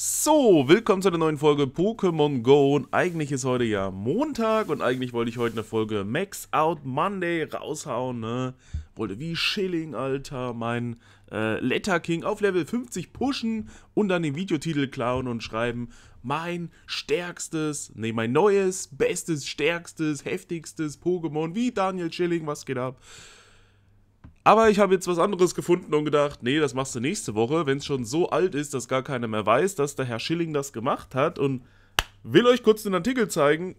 So, willkommen zu einer neuen Folge Pokémon Go und eigentlich ist heute ja Montag und eigentlich wollte ich heute eine Folge Max Out Monday raushauen, ne? Wollte wie Schilling, Alter, mein äh, Letter King auf Level 50 pushen und dann den Videotitel klauen und schreiben mein stärkstes, nee, mein neues, bestes, stärkstes, heftigstes Pokémon wie Daniel Schilling, was geht ab? Aber ich habe jetzt was anderes gefunden und gedacht, nee, das machst du nächste Woche, wenn es schon so alt ist, dass gar keiner mehr weiß, dass der Herr Schilling das gemacht hat und will euch kurz den Artikel zeigen.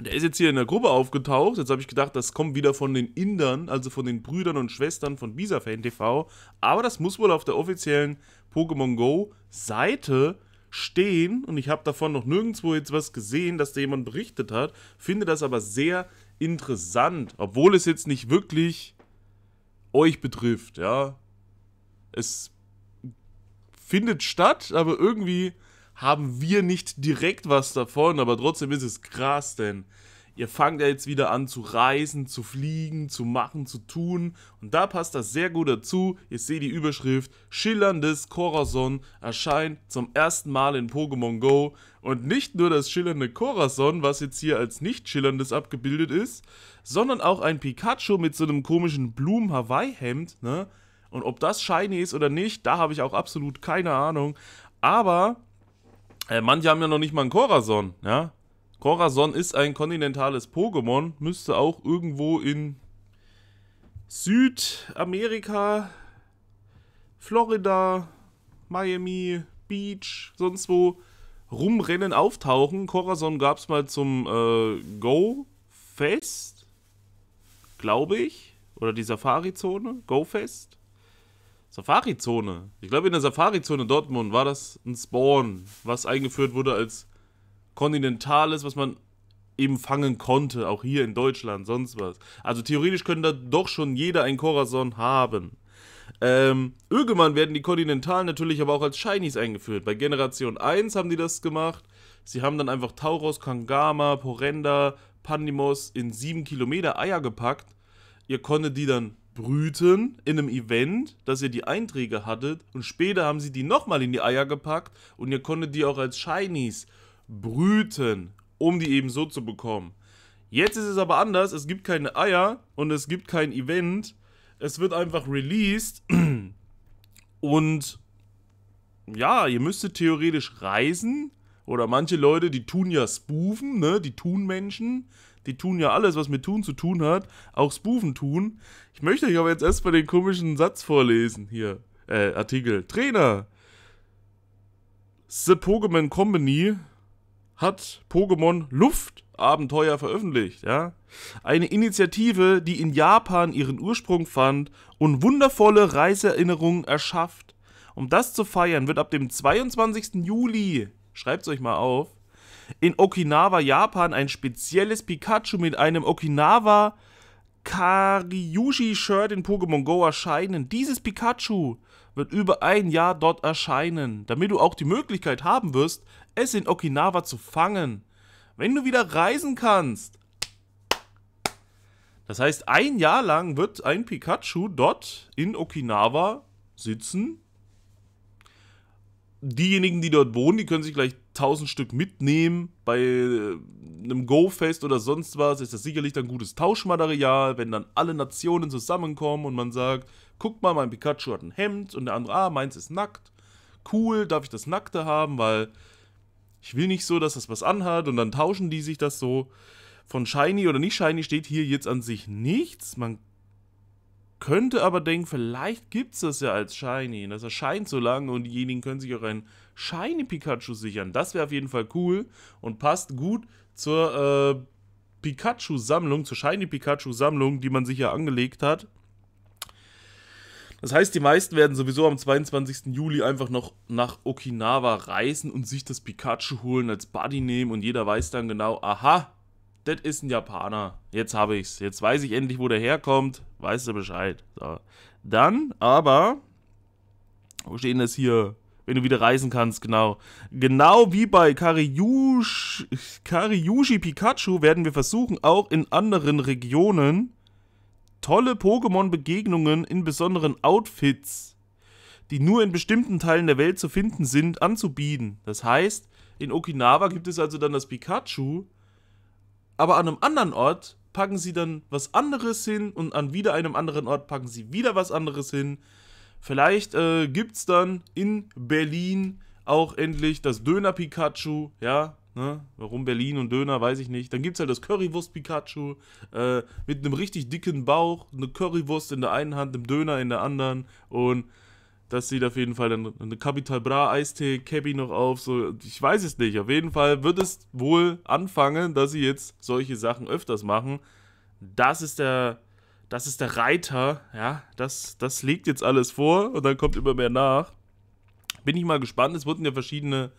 Der ist jetzt hier in der Gruppe aufgetaucht. Jetzt habe ich gedacht, das kommt wieder von den Indern, also von den Brüdern und Schwestern von Bisafan TV. Aber das muss wohl auf der offiziellen Pokémon Go Seite stehen. Und ich habe davon noch nirgendwo jetzt was gesehen, dass da jemand berichtet hat. Finde das aber sehr interessant, obwohl es jetzt nicht wirklich euch betrifft, ja. Es findet statt, aber irgendwie haben wir nicht direkt was davon, aber trotzdem ist es krass, denn ihr fangt ja jetzt wieder an zu reisen, zu fliegen, zu machen, zu tun. Und da passt das sehr gut dazu. Ihr seht die Überschrift, schillerndes Corazon erscheint zum ersten Mal in Pokémon Go. Und nicht nur das schillernde Corazon, was jetzt hier als nicht schillerndes abgebildet ist, sondern auch ein Pikachu mit so einem komischen Blumen-Hawaii-Hemd. Ne? Und ob das shiny ist oder nicht, da habe ich auch absolut keine Ahnung. Aber äh, manche haben ja noch nicht mal einen Corazon, ja. Corazon ist ein kontinentales Pokémon, müsste auch irgendwo in Südamerika, Florida, Miami, Beach, sonst wo rumrennen, auftauchen. Corazon gab es mal zum äh, Go-Fest, glaube ich. Oder die Safari-Zone, Go-Fest. Safari-Zone. Ich glaube, in der Safari-Zone Dortmund war das ein Spawn, was eingeführt wurde als Kontinentales, was man eben fangen konnte, auch hier in Deutschland, sonst was. Also theoretisch könnte da doch schon jeder ein Corazon haben. Ähm, irgendwann werden die Kontinentalen natürlich aber auch als Shinies eingeführt. Bei Generation 1 haben die das gemacht. Sie haben dann einfach Tauros, Kangama, Porenda, Pandimos in 7 Kilometer Eier gepackt. Ihr konntet die dann brüten in einem Event, dass ihr die Einträge hattet. Und später haben sie die nochmal in die Eier gepackt und ihr konntet die auch als Shinies äh, brüten, um die eben so zu bekommen. Jetzt ist es aber anders, es gibt keine Eier und es gibt kein Event. Es wird einfach released und ja, ihr müsstet theoretisch reisen oder manche Leute, die tun ja Spoofen, ne? Die tun Menschen, die tun ja alles, was mit tun zu tun hat, auch Spoofen tun. Ich möchte euch aber jetzt erstmal den komischen Satz vorlesen hier. Äh, Artikel. Trainer. The Pokémon Company hat Pokémon Luftabenteuer veröffentlicht, ja? Eine Initiative, die in Japan ihren Ursprung fand und wundervolle Reiseerinnerungen erschafft. Um das zu feiern, wird ab dem 22. Juli, schreibt es euch mal auf, in Okinawa, Japan ein spezielles Pikachu mit einem Okinawa Kariyushi Shirt in Pokémon Go erscheinen. Dieses Pikachu wird über ein Jahr dort erscheinen, damit du auch die Möglichkeit haben wirst, es in Okinawa zu fangen. Wenn du wieder reisen kannst. Das heißt, ein Jahr lang wird ein Pikachu dort in Okinawa sitzen diejenigen, die dort wohnen, die können sich gleich 1000 Stück mitnehmen. Bei äh, einem Go-Fest oder sonst was ist das sicherlich dann gutes Tauschmaterial, wenn dann alle Nationen zusammenkommen und man sagt, guck mal, mein Pikachu hat ein Hemd und der andere, ah, meins ist nackt. Cool, darf ich das Nackte haben, weil ich will nicht so, dass das was anhat und dann tauschen die sich das so. Von Shiny oder nicht Shiny steht hier jetzt an sich nichts. Man könnte aber denken, vielleicht gibt es das ja als Shiny. Das erscheint so lange und diejenigen können sich auch ein Shiny Pikachu sichern. Das wäre auf jeden Fall cool und passt gut zur äh, Pikachu-Sammlung, zur Shiny Pikachu-Sammlung, die man sich ja angelegt hat. Das heißt, die meisten werden sowieso am 22. Juli einfach noch nach Okinawa reisen und sich das Pikachu holen, als Buddy nehmen und jeder weiß dann genau, aha, das ist ein Japaner. Jetzt habe ich's. Jetzt weiß ich endlich, wo der herkommt. Weißt du Bescheid. So. Dann aber, wo steht denn das hier? Wenn du wieder reisen kannst, genau. Genau wie bei Kariyushi, Kariyushi Pikachu werden wir versuchen, auch in anderen Regionen tolle Pokémon-Begegnungen in besonderen Outfits, die nur in bestimmten Teilen der Welt zu finden sind, anzubieten. Das heißt, in Okinawa gibt es also dann das Pikachu, aber an einem anderen Ort packen sie dann was anderes hin und an wieder einem anderen Ort packen sie wieder was anderes hin. Vielleicht äh, gibt es dann in Berlin auch endlich das Döner-Pikachu, ja, Ne? Warum Berlin und Döner, weiß ich nicht. Dann gibt es halt das Currywurst-Pikachu äh, mit einem richtig dicken Bauch, eine Currywurst in der einen Hand, einen Döner in der anderen und das sieht auf jeden Fall dann eine Capital Bra Eistee Cabby noch auf. So, ich weiß es nicht. Auf jeden Fall wird es wohl anfangen, dass sie jetzt solche Sachen öfters machen. Das ist der, das ist der Reiter. Ja, das, das liegt jetzt alles vor und dann kommt immer mehr nach. Bin ich mal gespannt. Es wurden ja verschiedene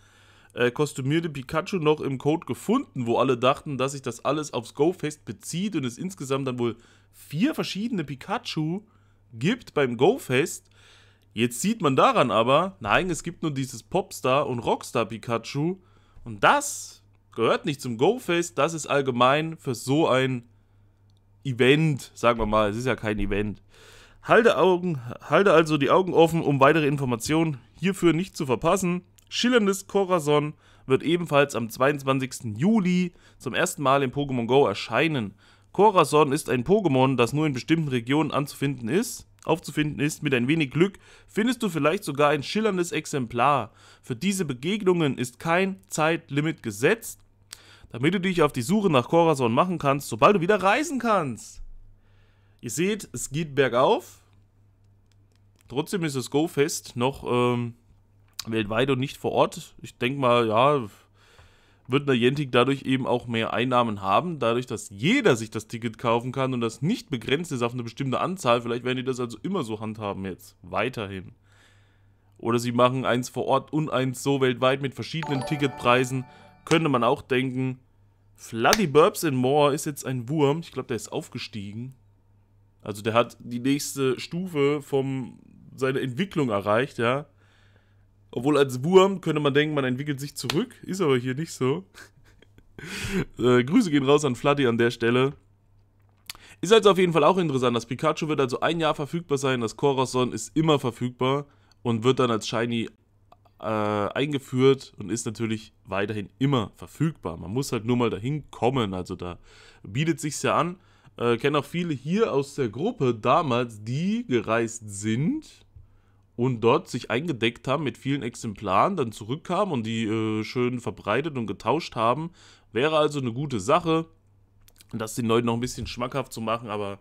äh, kostümierte Pikachu noch im Code gefunden, wo alle dachten, dass sich das alles aufs Go-Fest bezieht und es insgesamt dann wohl vier verschiedene Pikachu gibt beim Go-Fest. Jetzt sieht man daran aber, nein, es gibt nur dieses Popstar und Rockstar Pikachu und das gehört nicht zum go GoFace, das ist allgemein für so ein Event, sagen wir mal, es ist ja kein Event. Halte, Augen, halte also die Augen offen, um weitere Informationen hierfür nicht zu verpassen. Schillerndes Corazon wird ebenfalls am 22. Juli zum ersten Mal in Pokémon Go erscheinen. Corazon ist ein Pokémon, das nur in bestimmten Regionen anzufinden ist, aufzufinden ist. Mit ein wenig Glück findest du vielleicht sogar ein schillerndes Exemplar. Für diese Begegnungen ist kein Zeitlimit gesetzt, damit du dich auf die Suche nach Corazon machen kannst, sobald du wieder reisen kannst. Ihr seht, es geht bergauf. Trotzdem ist das Go-Fest noch ähm, weltweit und nicht vor Ort. Ich denke mal, ja, wird Niantic dadurch eben auch mehr Einnahmen haben, dadurch, dass jeder sich das Ticket kaufen kann und das nicht begrenzt ist auf eine bestimmte Anzahl. Vielleicht werden die das also immer so handhaben jetzt, weiterhin. Oder sie machen eins vor Ort und eins so weltweit mit verschiedenen Ticketpreisen. Könnte man auch denken. Floody Burbs and More ist jetzt ein Wurm. Ich glaube, der ist aufgestiegen. Also der hat die nächste Stufe von seiner Entwicklung erreicht, ja. Obwohl als Wurm könnte man denken, man entwickelt sich zurück. Ist aber hier nicht so. äh, Grüße gehen raus an Flatty an der Stelle. Ist also auf jeden Fall auch interessant. Das Pikachu wird also ein Jahr verfügbar sein. Das Korason ist immer verfügbar und wird dann als Shiny äh, eingeführt und ist natürlich weiterhin immer verfügbar. Man muss halt nur mal dahin kommen. Also da bietet sich's ja an. Äh, Kennen auch viele hier aus der Gruppe damals, die gereist sind und dort sich eingedeckt haben mit vielen Exemplaren, dann zurückkamen und die äh, schön verbreitet und getauscht haben. Wäre also eine gute Sache, das den Leuten noch ein bisschen schmackhaft zu machen, aber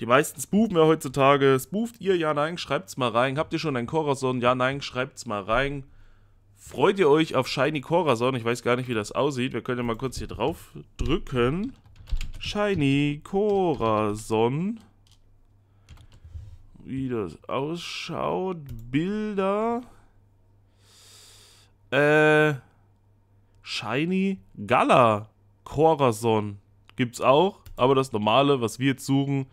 die meisten spoofen ja heutzutage. Spooft ihr? Ja, nein, schreibt's mal rein. Habt ihr schon ein Corazon? Ja, nein, schreibt's mal rein. Freut ihr euch auf Shiny Corazon? Ich weiß gar nicht, wie das aussieht. Wir können ja mal kurz hier drauf drücken. Shiny Corazon wie das ausschaut. Bilder. Äh. Shiny Gala Corazon gibt's auch. Aber das normale, was wir jetzt suchen,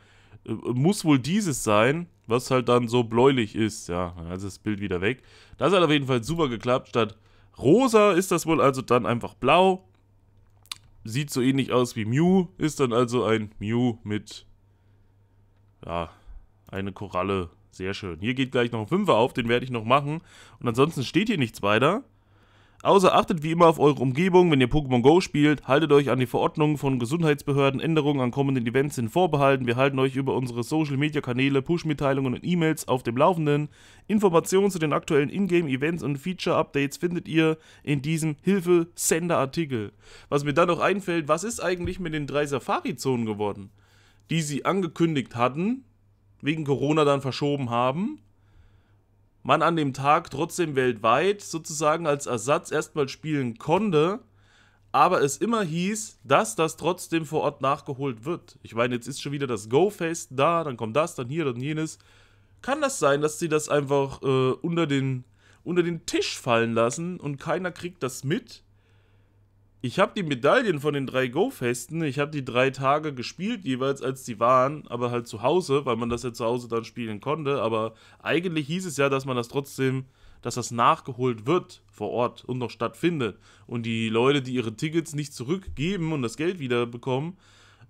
äh, muss wohl dieses sein, was halt dann so bläulich ist. Ja, dann ist das Bild wieder weg. Das hat auf jeden Fall super geklappt. Statt rosa ist das wohl also dann einfach blau. Sieht so ähnlich aus wie Mew, ist dann also ein Mew mit, ja, eine Koralle. Sehr schön. Hier geht gleich noch ein Fünfer auf, den werde ich noch machen. Und ansonsten steht hier nichts weiter. Außer achtet wie immer auf eure Umgebung, wenn ihr Pokémon Go spielt. Haltet euch an die Verordnungen von Gesundheitsbehörden. Änderungen an kommenden Events sind vorbehalten. Wir halten euch über unsere Social-Media-Kanäle, Push-Mitteilungen und E-Mails auf dem Laufenden. Informationen zu den aktuellen Ingame-Events und Feature-Updates findet ihr in diesem Hilfe-Sender-Artikel. Was mir dann noch einfällt, was ist eigentlich mit den drei Safari-Zonen geworden, die sie angekündigt hatten, wegen Corona dann verschoben haben, man an dem Tag trotzdem weltweit sozusagen als Ersatz erstmal spielen konnte, aber es immer hieß, dass das trotzdem vor Ort nachgeholt wird. Ich meine, jetzt ist schon wieder das Go-Fest da, dann kommt das, dann hier, dann jenes. Kann das sein, dass sie das einfach äh, unter, den, unter den Tisch fallen lassen und keiner kriegt das mit? Ich habe die Medaillen von den drei Go-Festen, ich habe die drei Tage gespielt jeweils, als die waren, aber halt zu Hause, weil man das ja zu Hause dann spielen konnte. Aber eigentlich hieß es ja, dass man das trotzdem, dass das nachgeholt wird vor Ort und noch stattfindet. Und die Leute, die ihre Tickets nicht zurückgeben und das Geld wieder bekommen,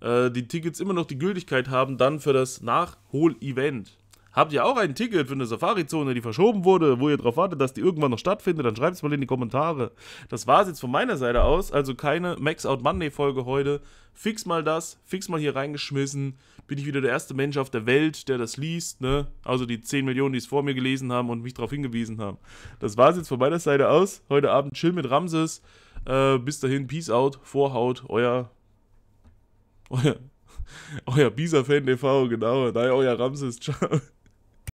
äh, die Tickets immer noch die Gültigkeit haben dann für das Nachhol-Event. Habt ihr auch ein Ticket für eine Safari-Zone, die verschoben wurde, wo ihr darauf wartet, dass die irgendwann noch stattfindet? Dann schreibt es mal in die Kommentare. Das war es jetzt von meiner Seite aus. Also keine Max Out Monday-Folge heute. Fix mal das, fix mal hier reingeschmissen. Bin ich wieder der erste Mensch auf der Welt, der das liest, ne? Also die 10 Millionen, die es vor mir gelesen haben und mich darauf hingewiesen haben. Das war es jetzt von meiner Seite aus. Heute Abend chill mit Ramses. Äh, bis dahin, Peace out, Vorhaut, euer. Euer. Euer Bisa-Fan TV, genau. Nein, euer Ramses. Ciao.